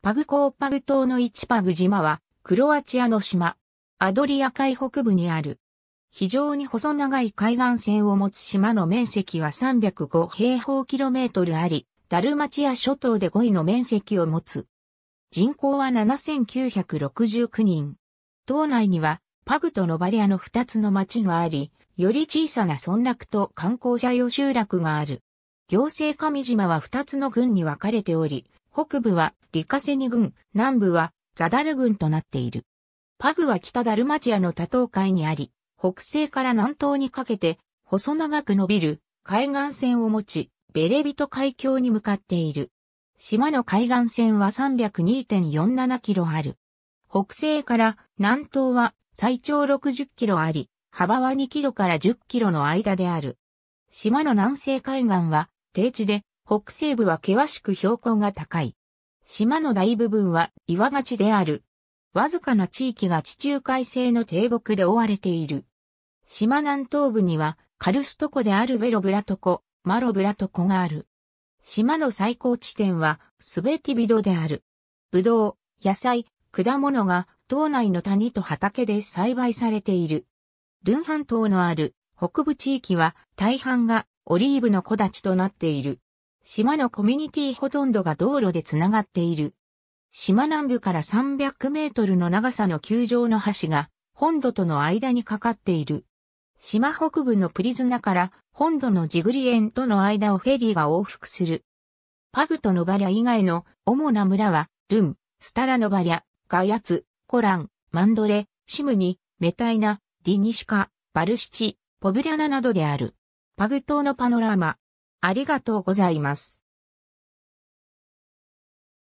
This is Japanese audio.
パグコーパグ島の一パグ島は、クロアチアの島、アドリア海北部にある。非常に細長い海岸線を持つ島の面積は305平方キロメートルあり、ダルマチア諸島で5位の面積を持つ。人口は7969人。島内には、パグとノバリアの2つの町があり、より小さな村落と観光者用集落がある。行政上島は2つの郡に分かれており、北部はリカセニ郡、南部はザダル郡となっている。パグは北ダルマチアの多島海にあり、北西から南東にかけて細長く伸びる海岸線を持ち、ベレビト海峡に向かっている。島の海岸線は302.47キロある。北西から南東は最長60キロあり、幅は2キロから10キロの間である。島の南西海岸は低地で北西部は険しく標高が高い。島の大部分は岩がちである。わずかな地域が地中海性の低木で覆われている。島南東部にはカルスト湖であるベロブラト湖、マロブラト湖がある。島の最高地点はスベティビドである。ブドウ、野菜、果物が島内の谷と畑で栽培されている。ルン半島のある北部地域は大半がオリーブの木立となっている。島のコミュニティほとんどが道路でつながっている。島南部から300メートルの長さの球場の橋が本土との間にかかっている。島北部のプリズナから本土のジグリエンとの間をフェリーが往復する。パグとノバリャ以外の主な村は、ルン、スタラノバリャ、ガヤツ、コラン、マンドレ、シムニ、メタイナ、ディニシカ、バルシチ、ポブリャナなどである。パグ島のパノラマ、ありがとうございます。